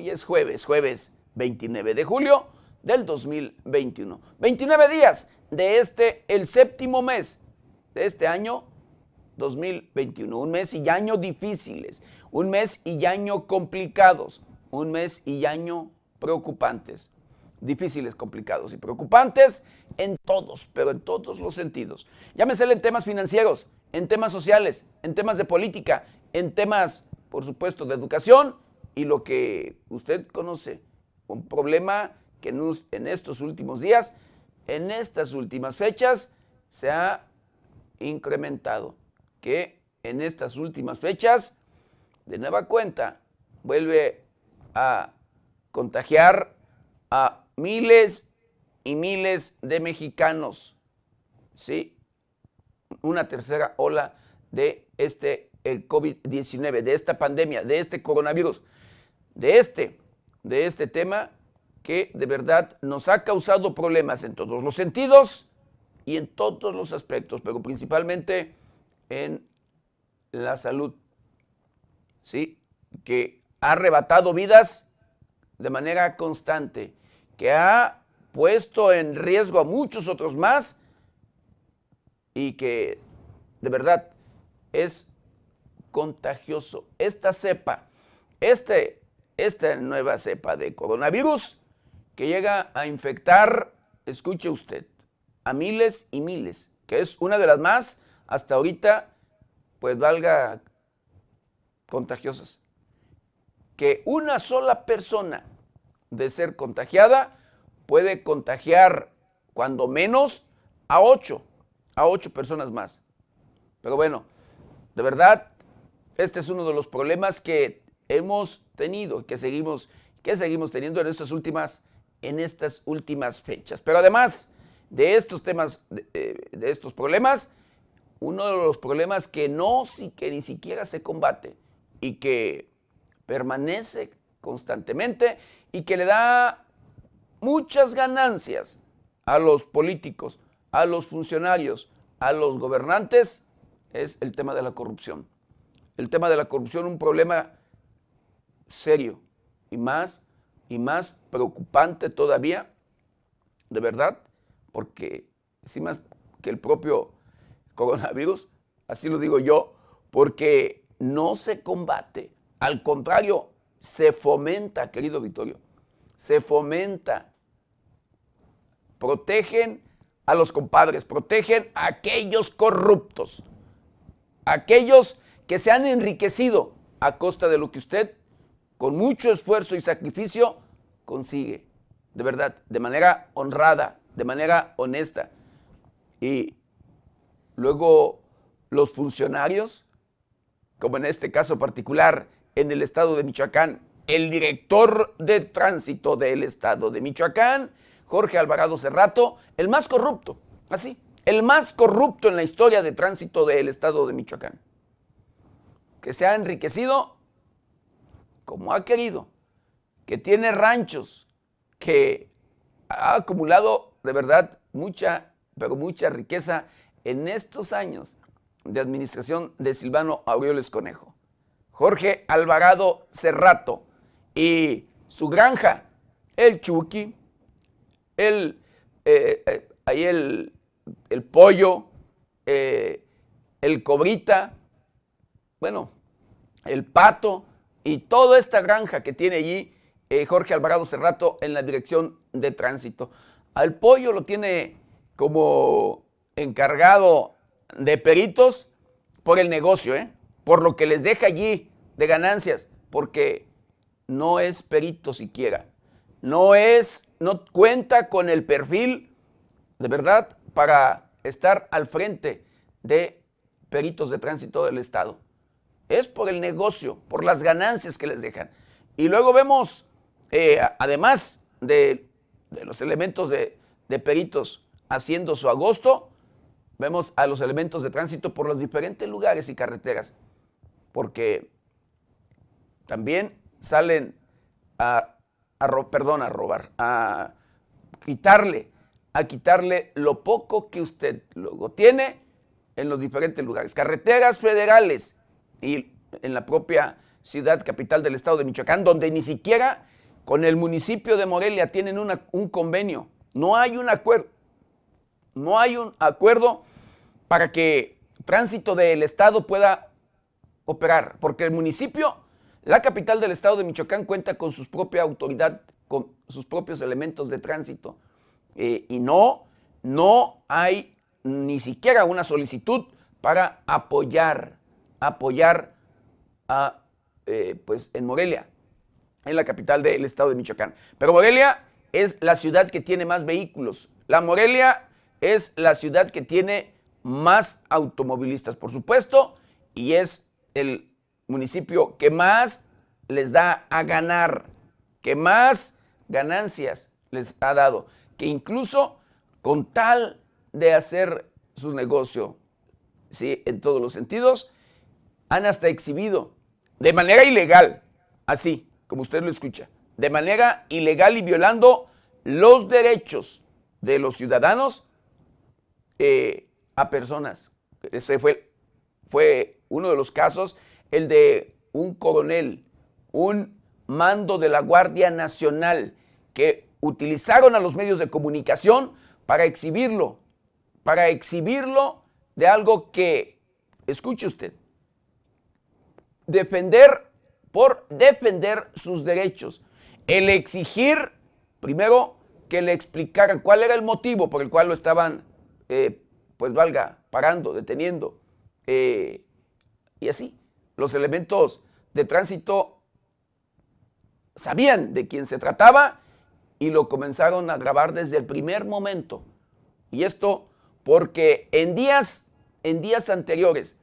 Hoy es jueves, jueves 29 de julio del 2021. 29 días de este, el séptimo mes de este año 2021. Un mes y año difíciles, un mes y año complicados, un mes y año preocupantes. Difíciles, complicados y preocupantes en todos, pero en todos los sentidos. Llámese en temas financieros, en temas sociales, en temas de política, en temas, por supuesto, de educación y lo que usted conoce, un problema que en, estos últimos días, en estas últimas fechas, se ha incrementado, que en estas últimas fechas, de nueva cuenta, vuelve a contagiar a miles y miles de mexicanos. ¿Sí? Una tercera ola de este el COVID-19, de esta pandemia, de este coronavirus, de este, de este tema que de verdad nos ha causado problemas en todos los sentidos y en todos los aspectos, pero principalmente en la salud, ¿sí? Que ha arrebatado vidas de manera constante, que ha puesto en riesgo a muchos otros más y que de verdad es contagioso. Esta cepa, este, esta nueva cepa de coronavirus que llega a infectar, escuche usted, a miles y miles, que es una de las más hasta ahorita, pues valga, contagiosas. Que una sola persona de ser contagiada puede contagiar cuando menos a ocho, a ocho personas más. Pero bueno, de verdad, este es uno de los problemas que hemos tenido, que seguimos, que seguimos teniendo en estas últimas, en estas últimas fechas. Pero además de estos temas, de, eh, estos problemas, uno de los problemas que no, que ni siquiera se combate y que permanece constantemente y que le da muchas ganancias a los políticos, a los funcionarios, a los gobernantes, es el tema de la corrupción el tema de la corrupción un problema serio y más y más preocupante todavía, de verdad, porque si más que el propio coronavirus, así lo digo yo, porque no se combate, al contrario, se fomenta, querido Vittorio, se fomenta. Protegen a los compadres, protegen a aquellos corruptos, aquellos que se han enriquecido a costa de lo que usted, con mucho esfuerzo y sacrificio, consigue. De verdad, de manera honrada, de manera honesta. Y luego los funcionarios, como en este caso particular en el estado de Michoacán, el director de tránsito del estado de Michoacán, Jorge Alvarado Cerrato, el más corrupto, así, el más corrupto en la historia de tránsito del estado de Michoacán que se ha enriquecido como ha querido, que tiene ranchos, que ha acumulado de verdad mucha, pero mucha riqueza en estos años de administración de Silvano Aureoles Conejo. Jorge Alvarado Cerrato y su granja, el Chuqui, el, eh, eh, ahí el, pollo, eh, el cobrita, bueno, el pato y toda esta granja que tiene allí eh, Jorge Alvarado Cerrato en la dirección de tránsito. Al pollo lo tiene como encargado de peritos por el negocio, ¿eh? por lo que les deja allí de ganancias, porque no es perito siquiera, no es, no cuenta con el perfil de verdad para estar al frente de peritos de tránsito del Estado es por el negocio, por las ganancias que les dejan. Y luego vemos, eh, además de, los elementos de, peritos haciendo su agosto, vemos a los elementos de tránsito por los diferentes lugares y carreteras, porque también salen a, a, perdón, a robar, a quitarle, a quitarle lo poco que usted luego tiene en los diferentes lugares. Carreteras federales, y en la propia ciudad capital del estado de Michoacán, donde ni siquiera con el municipio de Morelia tienen un convenio. No hay un acuerdo. No hay un acuerdo para que tránsito del estado pueda operar, porque el municipio, la capital del estado de Michoacán cuenta con su propia autoridad, con sus propios elementos de tránsito. Eh, y no, no hay ni siquiera una solicitud para apoyar apoyar a, eh, pues, en Morelia, en la capital del estado de Michoacán. Pero Morelia es la ciudad que tiene más vehículos. La Morelia es la ciudad que tiene más automovilistas, por supuesto, y es el municipio que más les da a ganar, que más ganancias les ha dado, que incluso con tal de hacer su negocio, ¿sí? En todos los sentidos, han hasta exhibido de manera ilegal, así como usted lo escucha, de manera ilegal y violando los derechos de los ciudadanos eh, a personas. Ese fue, fue uno de los casos, el de un coronel, un mando de la Guardia Nacional, que utilizaron a los medios de comunicación para exhibirlo, para exhibirlo de algo que, escuche usted, defender, por defender sus derechos. El exigir, primero, que le explicaran cuál era el motivo por el cual lo estaban, eh, pues valga, parando, deteniendo. Eh, y así, los elementos de tránsito sabían de quién se trataba y lo comenzaron a grabar desde el primer momento. Y esto porque en días, en días anteriores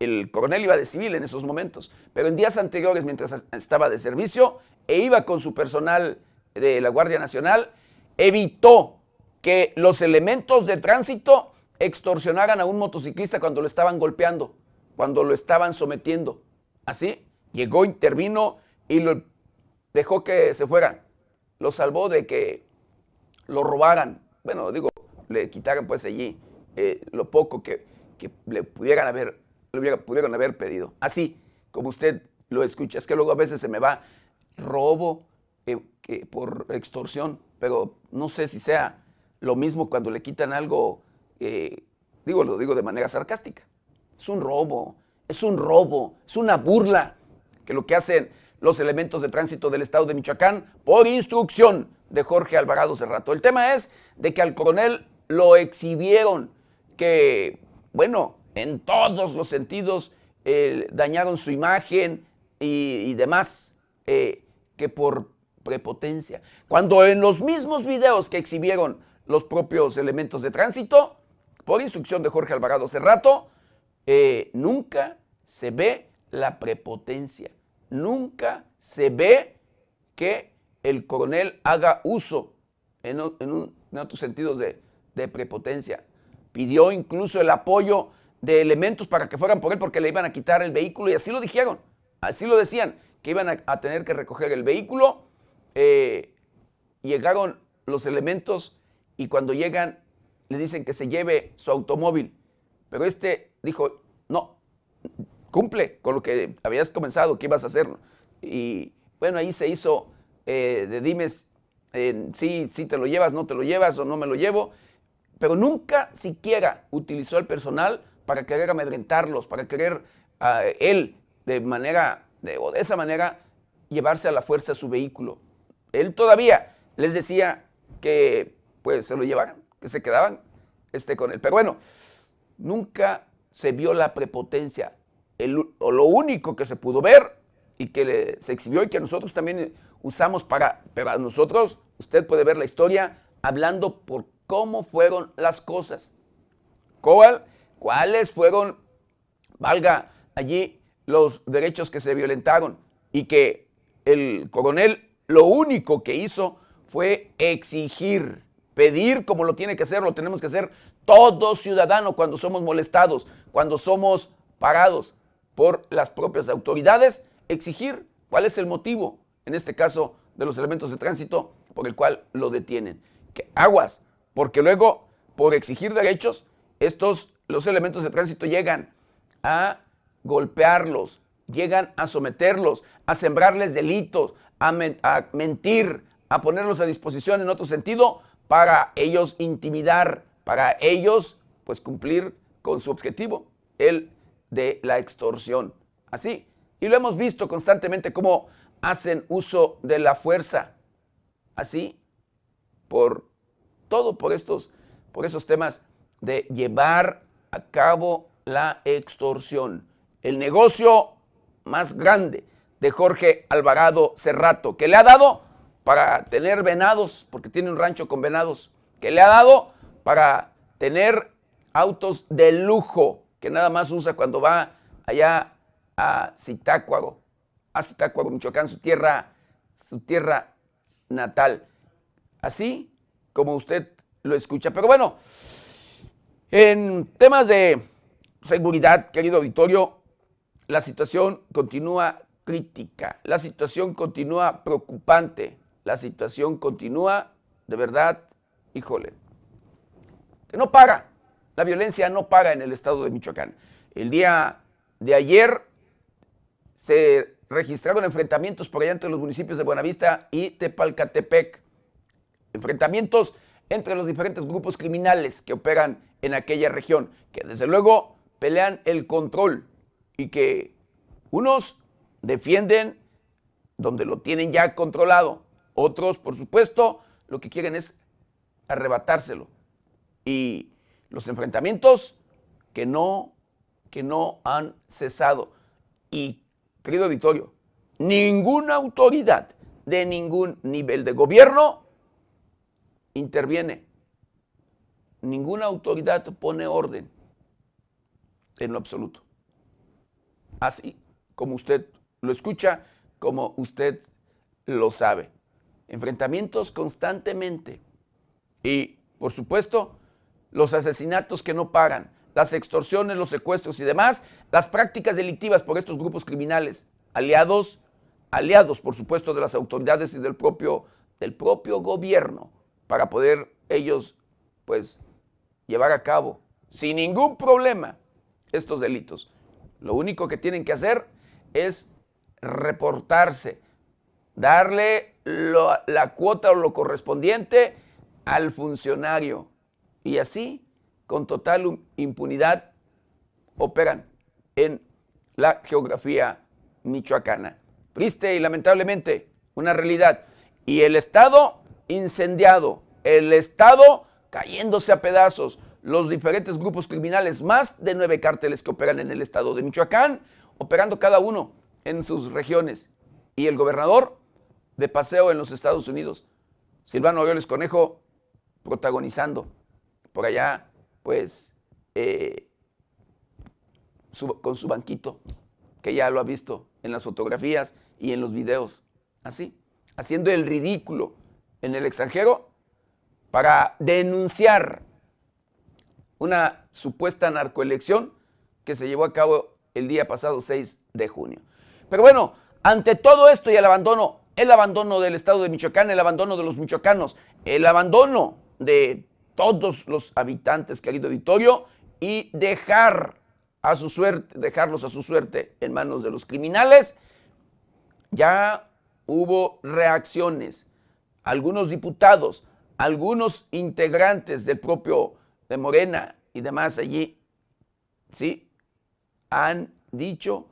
el coronel iba de civil en esos momentos, pero en días anteriores, mientras estaba de servicio e iba con su personal de la Guardia Nacional, evitó que los elementos de tránsito extorsionaran a un motociclista cuando lo estaban golpeando, cuando lo estaban sometiendo. Así, llegó, intervino y lo dejó que se fueran. Lo salvó de que lo robaran. Bueno, digo, le quitaran pues allí eh, lo poco que le pudieran haber pudieron haber pedido. Así como usted lo escucha, es que luego a veces se me va robo eh, por extorsión, pero no sé si sea lo mismo cuando le quitan algo, eh, digo, lo digo de manera sarcástica. Es un robo, es un robo, es una burla que lo que hacen los elementos de tránsito del estado de Michoacán por instrucción de Jorge Alvarado Cerrato. El tema es de que al coronel lo exhibieron, que, bueno, en todos los sentidos, eh, dañaron su imagen y, demás, eh, que por prepotencia. Cuando en los mismos videos que exhibieron los propios elementos de tránsito, por instrucción de Jorge Alvarado hace rato, eh, nunca se ve la prepotencia, nunca se ve que el coronel haga uso en, otros sentidos de, de prepotencia. Pidió incluso el apoyo de elementos para que fueran por él porque le iban a quitar el vehículo y así lo dijeron, así lo decían, que iban a, tener que recoger el vehículo. Eh, llegaron los elementos y cuando llegan le dicen que se lleve su automóvil, pero este dijo, no, cumple con lo que habías comenzado, que ibas a hacer. Y bueno, ahí se hizo eh, de dimes, sí, sí te lo llevas, no te lo llevas o no me lo llevo, pero nunca siquiera utilizó el personal para querer amedrentarlos, para querer a ah, él de manera, o de esa manera, llevarse a la fuerza su vehículo. Él todavía les decía que pues se lo llevaran, que se quedaban este, con él. Pero bueno, nunca se vio la prepotencia. lo único que se pudo ver y que se exhibió y que nosotros también usamos para, para nosotros, usted puede ver la historia hablando por cómo fueron las cosas. Cobal cuáles fueron, valga allí, los derechos que se violentaron y que el coronel lo único que hizo fue exigir, pedir como lo tiene que hacer, lo tenemos que hacer todo ciudadano cuando somos molestados, cuando somos parados por las propias autoridades, exigir cuál es el motivo, en este caso, de los elementos de tránsito por el cual lo detienen. Que aguas, porque luego, por exigir derechos, estos los elementos de tránsito llegan a golpearlos, llegan a someterlos, a sembrarles delitos, a, mentir, a ponerlos a disposición en otro sentido para ellos intimidar, para ellos pues cumplir con su objetivo, el de la extorsión. Así, y lo hemos visto constantemente cómo hacen uso de la fuerza. Así, por todo, por estos, por esos temas de llevar Acabo la extorsión. El negocio más grande de Jorge Alvarado Cerrato, que le ha dado para tener venados, porque tiene un rancho con venados, que le ha dado para tener autos de lujo, que nada más usa cuando va allá a Zitácuaro, a Zitácuaro, Michoacán, su tierra, su tierra natal. Así como usted lo escucha. Pero bueno, en temas de seguridad, querido auditorio, la situación continúa crítica, la situación continúa preocupante, la situación continúa, de verdad, híjole, que no para, la violencia no para en el estado de Michoacán. El día de ayer se registraron enfrentamientos por allá entre los municipios de Buenavista y Tepalcatepec, enfrentamientos entre los diferentes grupos criminales que operan en aquella región, que desde luego pelean el control y que unos defienden donde lo tienen ya controlado, otros, por supuesto, lo que quieren es arrebatárselo. Y los enfrentamientos que no, que no han cesado. Y, querido auditorio, ninguna autoridad de ningún nivel de gobierno interviene ninguna autoridad pone orden en lo absoluto. Así como usted lo escucha, como usted lo sabe. Enfrentamientos constantemente. Y, por supuesto, los asesinatos que no pagan, las extorsiones, los secuestros y demás, las prácticas delictivas por estos grupos criminales, aliados, aliados, por supuesto, de las autoridades y del propio, del propio gobierno, para poder ellos, pues, llevar a cabo sin ningún problema estos delitos. Lo único que tienen que hacer es reportarse, darle la cuota o lo correspondiente al funcionario y así con total impunidad operan en la geografía michoacana. Triste y lamentablemente una realidad. Y el Estado incendiado, el Estado cayéndose a pedazos los diferentes grupos criminales, más de nueve cárteles que operan en el estado de Michoacán, operando cada uno en sus regiones. Y el gobernador de paseo en los Estados Unidos, Silvano Aureoles Conejo, protagonizando por allá, pues, eh, con su banquito, que ya lo ha visto en las fotografías y en los videos, así, haciendo el ridículo en el extranjero para denunciar una supuesta narcoelección que se llevó a cabo el día pasado 6 de junio. Pero bueno, ante todo esto y el abandono, el abandono del Estado de Michoacán, el abandono de los michoacanos, el abandono de todos los habitantes, querido Vittorio, y dejar a su suerte, dejarlos a su suerte en manos de los criminales, ya hubo reacciones. Algunos diputados, algunos integrantes del propio de Morena y demás allí, ¿sí? Han dicho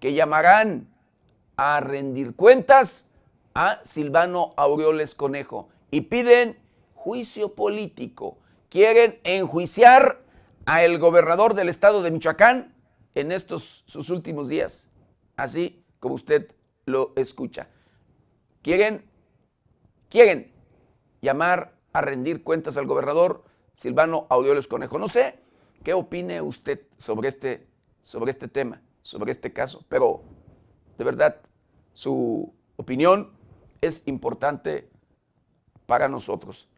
que llamarán a rendir cuentas a Silvano Aureoles Conejo y piden juicio político. Quieren enjuiciar al gobernador del estado de Michoacán en estos sus últimos días, así como usted lo escucha. Quieren quieren llamar a rendir cuentas al gobernador Silvano Aureoles Conejo. No sé qué opine usted sobre este, sobre este tema, sobre este caso, pero de verdad su opinión es importante para nosotros.